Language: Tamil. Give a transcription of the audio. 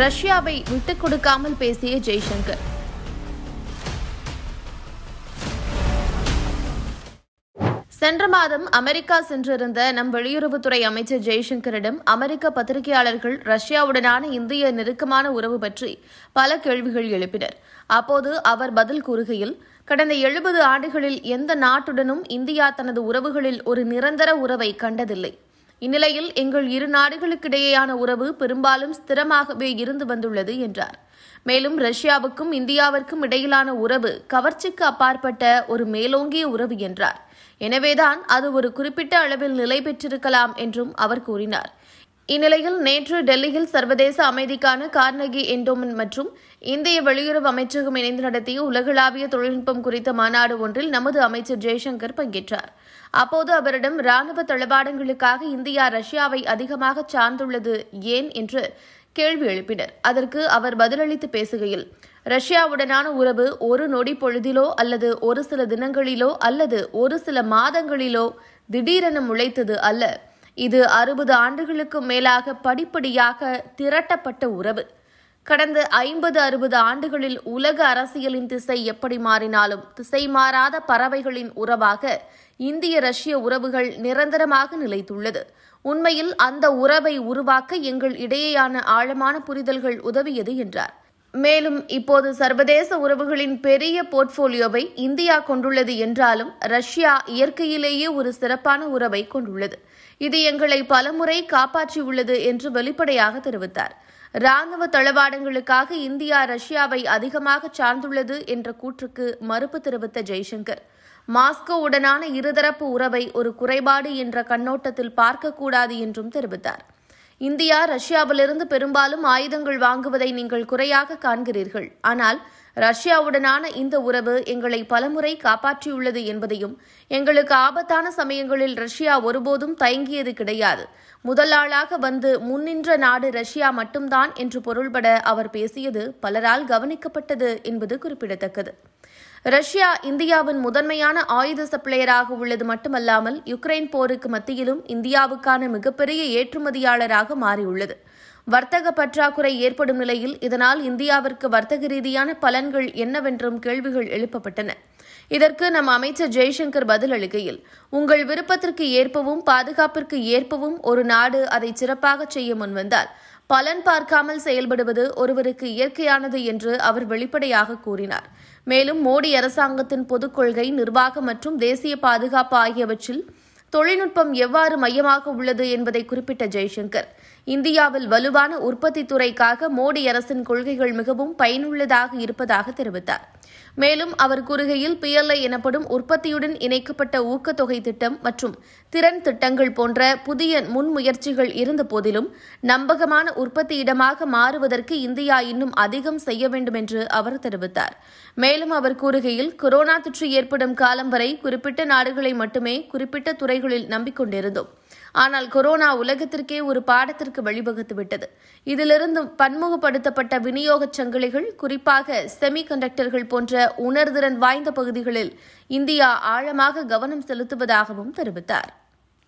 ரஷ்யாவை விட்டுக் கொடுக்காமல் பேசிய ஜெய்சங்கர் சென்ற மாதம் அமெரிக்கா சென்றிருந்த நம் வெளியுறவுத்துறை அமைச்சர் ஜெய்சங்கரிடம் அமெரிக்க பத்திரிகையாளர்கள் ரஷ்யாவுடனான இந்திய நெருக்கமான உறவு பற்றி பல கேள்விகள் எழுப்பினர் அப்போது அவர் பதில் கூறுகையில் கடந்த எழுபது ஆண்டுகளில் எந்த நாட்டுடனும் இந்தியா தனது உறவுகளில் ஒரு நிரந்தர உறவை கண்டதில்லை இந்நிலையில் எங்கள் இரு நாடுகளுக்கிடையேயான உறவு பெரும்பாலும் ஸ்திரமாகவே இருந்து வந்துள்ளது என்றார் மேலும் ரஷ்யாவுக்கும் இந்தியாவிற்கும் இடையிலான உறவு கவர்ச்சிக்கு அப்பாற்பட்ட ஒரு மேலோங்கிய உறவு என்றார் எனவேதான் அது ஒரு குறிப்பிட்ட அளவில் நிலை பெற்றிருக்கலாம் என்றும் அவர் கூறினார் இந்நிலையில் நேற்று டெல்லியில் சர்வதேச அமைதிக்கான கார்னகி என்டோமன் மற்றும் இந்திய வெளியுறவு அமைச்சகம் இணைந்து நடத்திய உலகளாவிய தொழில்நுட்பம் குறித்த மாநாடு ஒன்றில் நமது அமைச்சர் ஜெய்சங்கர் பங்கேற்றார் அப்போது அவரிடம் ராணுவ தளபாடங்களுக்காக இந்தியா ரஷ்யாவை அதிகமாக சார்ந்துள்ளது ஏன் என்று கேள்வி எழுப்பினர் அதற்கு அவர் பதிலளித்து பேசுகையில் ரஷ்யாவுடனான உறவு ஒரு நொடி பொழுதிலோ அல்லது ஒரு சில தினங்களிலோ அல்லது ஒரு சில மாதங்களிலோ திடீரென முளைத்தது அல்ல இது அறுபது ஆண்டுகளுக்கு மேலாக படிப்படியாக திரட்டப்பட்ட உறவு கடந்த ஐம்பது அறுபது ஆண்டுகளில் உலக அரசியலின் திசை எப்படி மாறினாலும் திசை மாறாத பறவைகளின் உறவாக இந்திய ரஷ்ய உறவுகள் நிரந்தரமாக நிலைத்துள்ளது உண்மையில் அந்த உறவை உருவாக்க எங்கள் இடையேயான ஆழமான புரிதல்கள் உதவியது என்றார் மேலும் இப்போது சர்வதேச உறவுகளின் பெரிய போர்ட்போலியோவை இந்தியா கொண்டுள்ளது என்றாலும் ரஷ்யா இயற்கையிலேயே ஒரு சிறப்பான உறவை கொண்டுள்ளது இது எங்களை பலமுறை காப்பாற்றியுள்ளது என்று வெளிப்படையாக தெரிவித்தார் ராணுவ தளவாடங்களுக்காக இந்தியா ரஷ்யாவை அதிகமாக சார்ந்துள்ளது என்ற கூற்றுக்கு மறுப்பு தெரிவித்த ஜெய்சங்கர் மாஸ்கோவுடனான இருதரப்பு உறவை ஒரு குறைபாடு என்ற கண்ணோட்டத்தில் பார்க்கக்கூடாது என்றும் தெரிவித்தார் இந்தியா ரஷ்யாவிலிருந்து பெரும்பாலும் ஆயுதங்கள் வாங்குவதை நீங்கள் குறையாக காண்கிறீர்கள் ஆனால் ரஷ்யாவுடனான இந்த உறவு எங்களை பலமுறை காப்பாற்றியுள்ளது என்பதையும் எங்களுக்கு ஆபத்தான சமயங்களில் ரஷ்யா ஒருபோதும் தயங்கியது கிடையாது முதலாளாக வந்து முன்னின்ற நாடு ரஷ்யா மட்டும்தான் என்று பொருள்பட அவர் பேசியது பலரால் கவனிக்கப்பட்டது என்பது குறிப்பிடத்தக்கது ரஷ்யா இந்தியாவின் முதன்மையான ஆயுத சப்ளையராக உள்ளது மட்டுமல்லாமல் யுக்ரைன் போருக்கு மத்தியிலும் இந்தியாவுக்கான மிகப்பெரிய ஏற்றுமதியாளராக மாறியுள்ளது வர்த்தக பற்றாக்குறை ஏற்படும் நிலையில் இதனால் இந்தியாவிற்கு வர்த்தக ரீதியான பலன்கள் என்னவென்றும் கேள்விகள் எழுப்பப்பட்டன இதற்கு நம் அமைச்சர் ஜெய்சங்கர் பதிலளிக்கையில் உங்கள் விருப்பத்திற்கு ஏற்பவும் பாதுகாப்பிற்கு ஏற்பவும் ஒரு நாடு அதை சிறப்பாக செய்ய முன்வந்தால் பலன் பார்க்காமல் செயல்படுவது ஒருவருக்கு இயற்கையானது என்று அவர் வெளிப்படையாக கூறினார் மேலும் மோடி அரசாங்கத்தின் பொதுக் கொள்கை நிர்வாகம் மற்றும் தேசிய பாதுகாப்பு ஆகியவற்றில் தொழில்நுட்பம் எவ்வாறு மையமாக உள்ளது என்பதை குறிப்பிட்ட ஜெய்சங்கர் இந்தியாவில் வலுவான உற்பத்தி துறைக்காக மோடி அரசின் கொள்கைகள் மிகவும் பயனுள்ளதாக இருப்பதாக தெரிவித்தார் மேலும் அவர் கூறுகையில் பிஎல்ஐ எனப்படும் உற்பத்தியுடன் இணைக்கப்பட்ட ஊக்கத்தொகை திட்டம் மற்றும் திறன் திட்டங்கள் போன்ற புதிய முன்முயற்சிகள் இருந்த போதிலும் நம்பகமான உற்பத்தி இடமாக மாறுவதற்கு இந்தியா இன்னும் அதிகம் செய்ய வேண்டும் என்று அவர் தெரிவித்தார் மேலும் அவர் கூறுகையில் கொரோனா தொற்று ஏற்படும் காலம் வரை குறிப்பிட்ட நாடுகளை மட்டுமே குறிப்பிட்ட துறைகளில் நம்பிக்கொண்டிருந்தோம் ஆனால் கொரோனா உலகத்திற்கே ஒரு பாடத்திற்கு வழிவகுத்துவிட்டது இதிலிருந்து பன்முகப்படுத்தப்பட்ட விநியோகச் சங்கிலிகள் குறிப்பாக செமி கண்டக்டர்கள் போன்ற உணர்திறன் வாய்ந்த பகுதிகளில் இந்தியா ஆழமாக கவனம் செலுத்துவதாகவும் தெரிவித்தார்